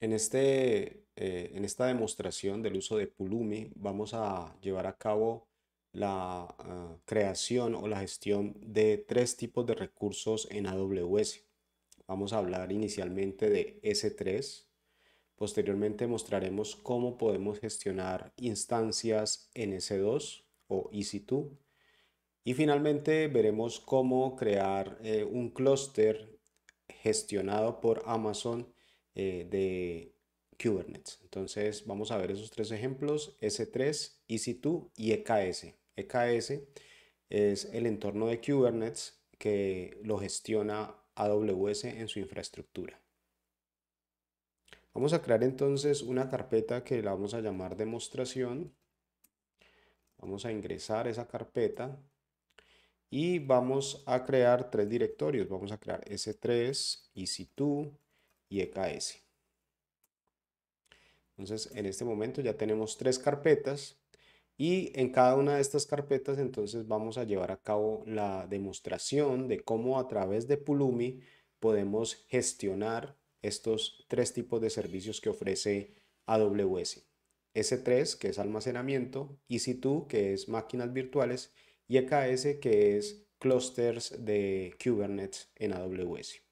En, este, eh, en esta demostración del uso de Pulumi vamos a llevar a cabo la ah, creación o la gestión de tres tipos de recursos en AWS. Vamos a hablar inicialmente de S3. Posteriormente mostraremos cómo podemos gestionar instancias en S2 o EC2. Y finalmente veremos cómo crear eh, un clúster gestionado por Amazon eh, de Kubernetes. Entonces vamos a ver esos tres ejemplos, S3, EC2 y EKS. EKS es el entorno de Kubernetes que lo gestiona AWS en su infraestructura. Vamos a crear entonces una carpeta que la vamos a llamar demostración. Vamos a ingresar esa carpeta y vamos a crear tres directorios. Vamos a crear S3, EC2 y EKS. Entonces, en este momento ya tenemos tres carpetas y en cada una de estas carpetas entonces vamos a llevar a cabo la demostración de cómo a través de Pulumi podemos gestionar estos tres tipos de servicios que ofrece AWS. S3, que es almacenamiento, EC2, que es máquinas virtuales, y EKS, que es clusters de Kubernetes en AWS.